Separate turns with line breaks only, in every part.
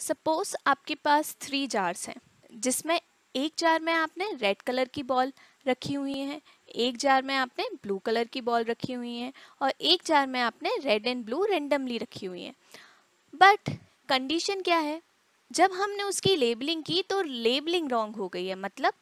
suppose आपके पास three jars हैं जिसमें एक जार में आपने रेड कलर की बॉल रखी हुई है एक जार में आपने ब्लू कलर की बॉल रखी हुई है और एक जार में आपने रेड एंड ब्लू रेंडमली रखी हुई है बट कंडीशन क्या है जब हमने उसकी लेबलिंग की तो लेबलिंग रॉन्ग हो गई है मतलब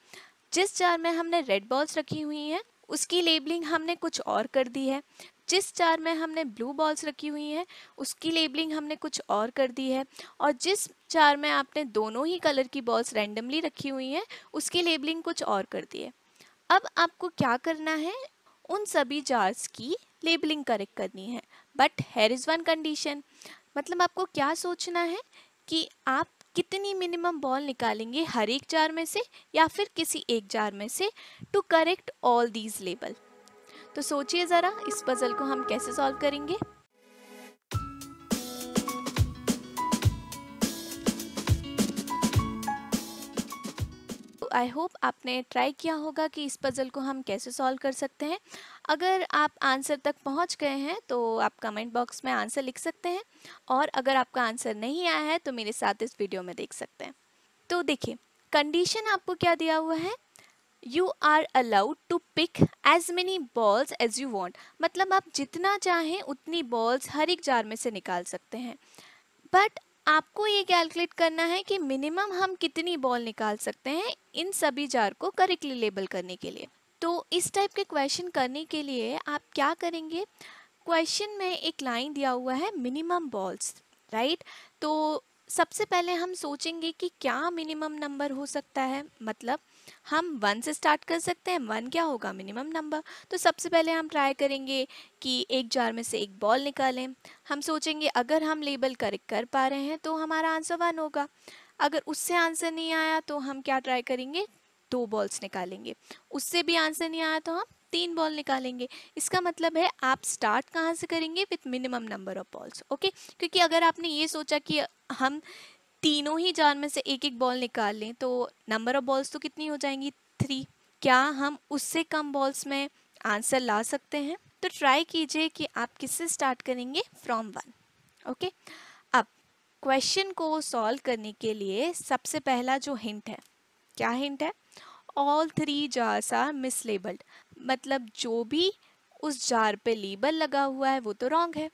जिस जार में हमने रेड बॉल्स रखी हुई हैं उसकी लेबलिंग हमने कुछ और कर दी है जिस जार में हमने ब्लू बॉल्स रखी हुई हैं उसकी लेबलिंग हमने कुछ और कर दी है और जिस जार में आपने दोनों ही कलर की बॉल्स रैंडमली रखी हुई हैं उसकी लेबलिंग कुछ और कर दी है अब आपको क्या करना है उन सभी जार्स की लेबलिंग करेक्ट करनी है but here is one condition मतलब आपको क्या सोचना है कि आप कितनी मिनिमम बॉल निकालेंगे हर एक जार में से या फिर किसी एक जार में से to correct all these label तो सोचिए ज़रा इस पज़ल को हम कैसे सॉल्व करेंगे आई तो होप आपने ट्राई किया होगा कि इस पज़ल को हम कैसे सॉल्व कर सकते हैं अगर आप आंसर तक पहुंच गए हैं तो आप कमेंट बॉक्स में आंसर लिख सकते हैं और अगर आपका आंसर नहीं आया है तो मेरे साथ इस वीडियो में देख सकते हैं तो देखिए कंडीशन आपको क्या दिया हुआ है you are allowed to pick as many balls as you want मतलब आप जितना चाहें उतनी बॉल्स हर एक जार में से निकाल सकते हैं बट आपको ये कैलकुलेट करना है कि मिनिमम हम कितनी बॉल निकाल सकते हैं इन सभी जार को करेक्टली लेबल करने के लिए तो इस टाइप के क्वेश्चन करने के लिए आप क्या करेंगे क्वेश्चन में एक लाइन दिया हुआ है मिनिमम बॉल्स राइट तो सबसे पहले हम सोचेंगे कि क्या मिनिमम नंबर हो सकता है मतलब हम वन से स्टार्ट कर सकते हैं वन क्या होगा मिनिमम नंबर तो सबसे पहले हम ट्राई करेंगे कि एक जार में से एक बॉल निकालें हम सोचेंगे अगर हम लेबल करेक्ट कर पा रहे हैं तो हमारा आंसर वन होगा अगर उससे आंसर नहीं आया तो हम क्या ट्राई करेंगे दो बॉल्स निकालेंगे उससे भी आंसर नहीं आया तो हम तीन बॉल निकालेंगे इसका मतलब है आप स्टार्ट कहाँ से करेंगे with minimum number of balls okay क्योंकि अगर आपने ये सोचा कि हम तीनों ही जार में से एक एक बॉल निकाल लें तो नंबर ऑफ बॉल्स तो कितनी हो जाएंगी थ्री क्या हम उससे कम बॉल्स में आंसर ला सकते हैं तो ट्राई कीजिए कि आप किससे स्टार्ट करेंगे फ्रॉम वन ओके अब क्वेश्चन को सॉल्व करने के लिए सबसे पहला जो हिंट है क्या हिंट है all three jars are mislabelled मतलब जो भी उस जार पे लेबल लगा हुआ है वो तो रॉन्ग है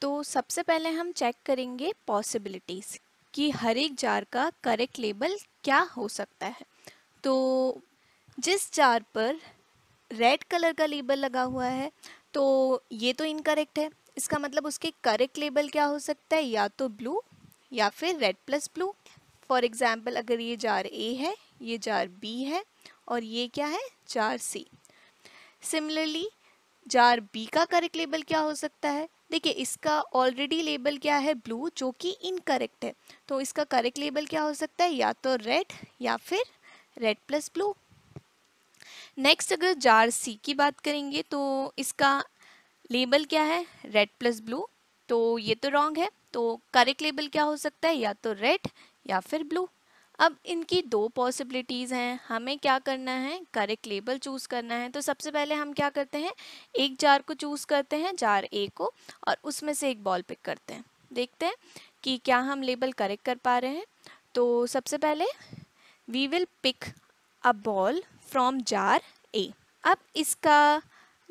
तो सबसे पहले हम चेक करेंगे पॉसिबिलिटीज़ कि हर एक जार का करेक्ट लेबल क्या हो सकता है तो जिस जार पर रेड कलर का लेबल लगा हुआ है तो ये तो इनकरेक्ट है इसका मतलब उसके करेक्ट लेबल क्या हो सकता है या तो ब्लू या फिर red plus blue for example अगर ये जार ए है ये जार बी है और ये क्या है jar C similarly jar B का करेक्ट लेबल क्या हो सकता है देखिए इसका ऑलरेडी लेबल क्या है ब्लू जो कि इनकरेक्ट है तो इसका करेक्ट लेबल क्या हो सकता है या तो रेड या फिर रेड प्लस ब्लू नेक्स्ट अगर जार सी की बात करेंगे तो इसका लेबल क्या है रेड प्लस ब्लू तो ये तो रॉन्ग है तो करेक्ट लेबल क्या हो सकता है या तो रेड या फिर ब्लू अब इनकी दो पॉसिबिलिटीज़ हैं हमें क्या करना है करेक्ट लेबल चूज़ करना है तो सबसे पहले हम क्या करते हैं एक जार को चूज़ करते हैं जार ए को और उसमें से एक बॉल पिक करते हैं देखते हैं कि क्या हम लेबल करेक्ट कर पा रहे हैं तो सबसे पहले we will pick a ball from jar A अब इसका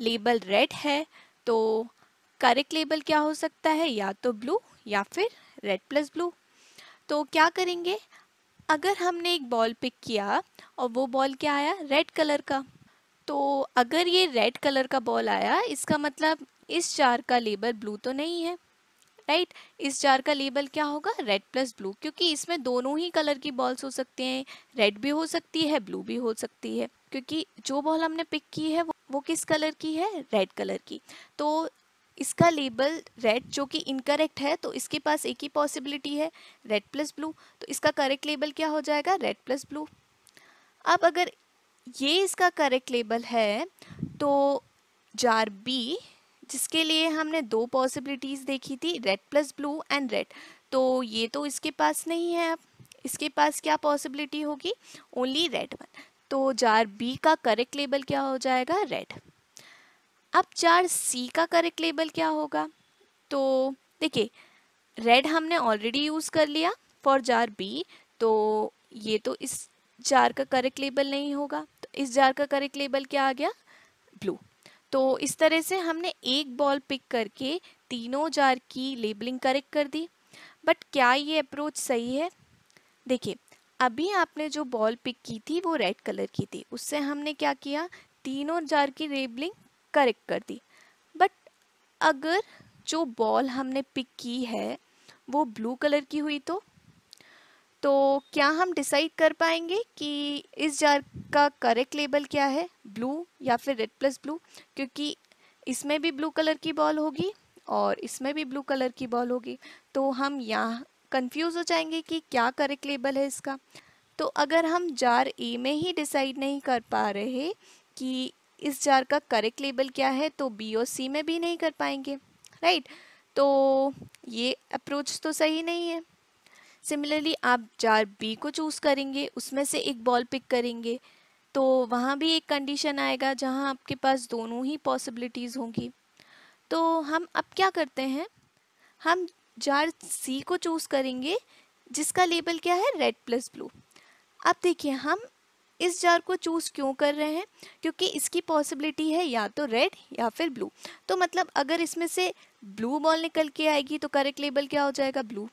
लेबल रेड है तो करेक्ट लेबल क्या हो सकता है या तो ब्लू या फिर रेड प्लस ब्लू तो क्या करेंगे अगर हमने एक बॉल पिक किया और वो बॉल क्या आया रेड कलर का तो अगर ये रेड कलर का बॉल आया इसका मतलब इस जार का लेबल ब्लू तो नहीं है राइट इस जार का लेबल क्या होगा रेड प्लस ब्लू क्योंकि इसमें दोनों ही कलर की बॉल्स हो सकती हैं रेड भी हो सकती है ब्लू भी हो सकती है क्योंकि जो बॉल हमने पिक की है वो, वो किस कलर की है रेड कलर की तो इसका लेबल रेड जो कि इनकरेक्ट है तो इसके पास एक ही पॉसिबिलिटी है रेड प्लस ब्लू तो इसका करेक्ट लेबल क्या हो जाएगा रेड प्लस ब्लू अब अगर ये इसका करेक्ट लेबल है तो जार बी जिसके लिए हमने दो पॉसिबिलिटीज़ देखी थी red plus blue and red तो ये तो इसके पास नहीं है अब इसके पास क्या पॉसिबिलिटी होगी ओनली रेड वन तो जार बी का करेक्ट लेबल क्या हो जाएगा रेड अब चार सी का करेक्ट लेबल क्या होगा तो देखिए रेड हमने ऑलरेडी यूज़ कर लिया फॉर जार बी तो ये तो इस जार का करेक्ट लेबल नहीं होगा तो इस जार का करेक्ट लेबल क्या आ गया ब्लू तो इस तरह से हमने एक बॉल पिक करके तीनों जार की लेबलिंग करेक्ट कर दी बट क्या ये अप्रोच सही है देखिए अभी आपने जो बॉल पिक की थी वो रेड कलर की थी उससे हमने क्या किया तीनों जार की लेबलिंग करेक्ट कर दी बट अगर जो बॉल हमने पिक की है वो ब्लू कलर की हुई तो तो क्या हम डिसाइड कर पाएंगे कि इस जार का करेक्ट लेबल क्या है ब्लू या फिर रेड प्लस ब्लू क्योंकि इसमें भी ब्लू कलर की बॉल होगी और इसमें भी ब्लू कलर की बॉल होगी तो हम यहाँ कंफ्यूज हो जाएंगे कि क्या करेक्ट लेबल है इसका तो अगर हम जार ए में ही डिसाइड नहीं कर पा रहे कि इस जार का करेक्ट लेबल क्या है तो बी और सी में भी नहीं कर पाएंगे राइट तो ये अप्रोच तो सही नहीं है सिमिलरली आप जार बी को चूज़ करेंगे उसमें से एक बॉल पिक करेंगे तो वहाँ भी एक कंडीशन आएगा जहाँ आपके पास दोनों ही पॉसिबिलिटीज़ होंगी तो हम अब क्या करते हैं हम जार सी को चूज़ करेंगे जिसका लेबल क्या है रेड प्लस ब्लू अब देखिए हम इस जार को चूज़ क्यों कर रहे हैं क्योंकि इसकी पॉसिबिलिटी है या तो रेड या फिर ब्लू तो मतलब अगर इसमें से ब्लू बॉल निकल के आएगी तो करेक्ट लेबल क्या हो जाएगा ब्लू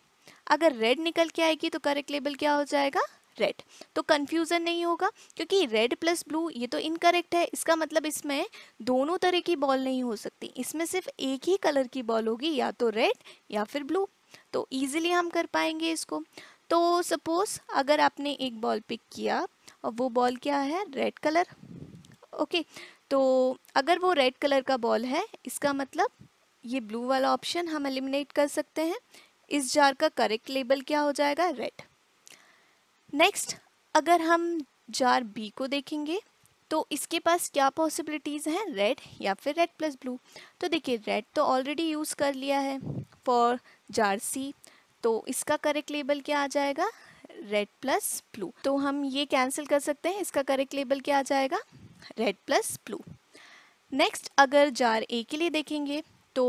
अगर रेड निकल के आएगी तो करेक्ट लेबल क्या हो जाएगा रेड तो कन्फ्यूज़न नहीं होगा क्योंकि रेड प्लस ब्लू ये तो इनकरेक्ट है इसका मतलब इसमें दोनों तरह की बॉल नहीं हो सकती इसमें सिर्फ एक ही कलर की बॉल होगी या तो रेड या फिर ब्लू तो ईजिली हम कर पाएंगे इसको तो सपोज़ अगर आपने एक बॉल पिक किया और वो बॉल क्या है रेड कलर ओके तो अगर वो रेड कलर का बॉल है इसका मतलब ये ब्लू वाला ऑप्शन हम एलिमिनेट कर सकते हैं इस जार का करेक्ट लेबल क्या हो जाएगा रेड नेक्स्ट अगर हम जार बी को देखेंगे तो इसके पास क्या पॉसिबिलिटीज़ हैं रेड या फिर रेड प्लस ब्लू तो देखिए रेड तो ऑलरेडी यूज़ कर लिया है फॉर जार सी तो इसका करेक्ट लेबल क्या आ जाएगा रेड प्लस ब्लू तो हम ये कैंसिल कर सकते हैं इसका करेक्ट लेबल क्या आ जाएगा रेड प्लस ब्लू नेक्स्ट अगर जार ए के लिए देखेंगे तो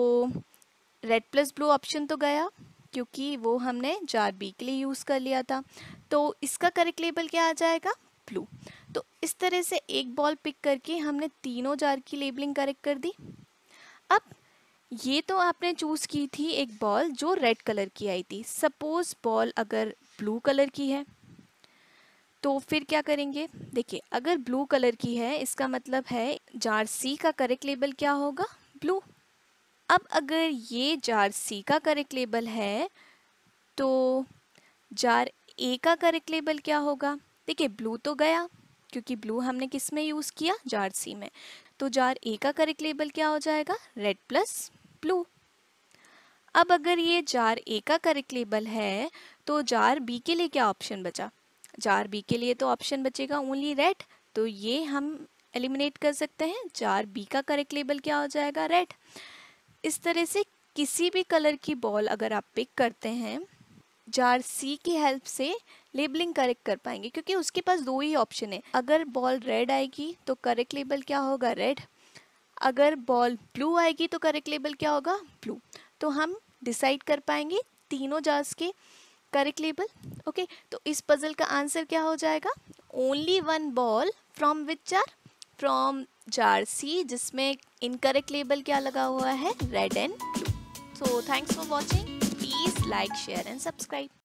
रेड प्लस ब्लू ऑप्शन तो गया क्योंकि वो हमने जार बी के लिए यूज़ कर लिया था तो इसका करेक्ट लेबल क्या आ जाएगा ब्लू तो इस तरह से एक बॉल पिक करके हमने तीनों जार की लेबलिंग करेक्ट कर दी अब ये तो आपने चूज़ की थी एक बॉल जो रेड कलर की आई थी सपोज़ बॉल अगर ब्लू कलर की है तो फिर क्या करेंगे देखिए अगर ब्लू कलर की है इसका मतलब है जार सी का करेक्ट लेबल क्या होगा ब्लू अब अगर ये जार सी का करेक्ट लेबल है तो जार ए का करेक्ट लेबल क्या होगा देखिए ब्लू तो गया क्योंकि ब्लू हमने किस में यूज़ किया जार सी में तो जार ए का करेक्ट लेबल क्या हो जाएगा रेड प्लस ब्लू अब अगर ये जार ए का करेक्ट लेबल है तो जार बी के लिए क्या ऑप्शन बचा जार बी के लिए तो ऑप्शन बचेगा ओनली रेड तो ये हम एलिमिनेट कर सकते हैं जार बी का करेक्ट लेबल क्या हो जाएगा रेड इस तरह से किसी भी कलर की बॉल अगर आप पिक करते हैं जार सी की हेल्प से लेबलिंग करेक्ट कर पाएंगे क्योंकि उसके पास दो ही ऑप्शन है अगर बॉल रेड आएगी तो करेक्ट लेबल क्या होगा रेड अगर बॉल ब्लू आएगी तो करेक्ट लेबल क्या होगा ब्लू तो हम डिसाइड कर पाएंगे तीनों जार्स के करेक्ट लेबल ओके तो इस पजल का आंसर क्या हो जाएगा only one ball from which jar from jar C जिसमें इनकरेक्ट लेबल क्या लगा हुआ है red and blue so thanks for watching please like share and subscribe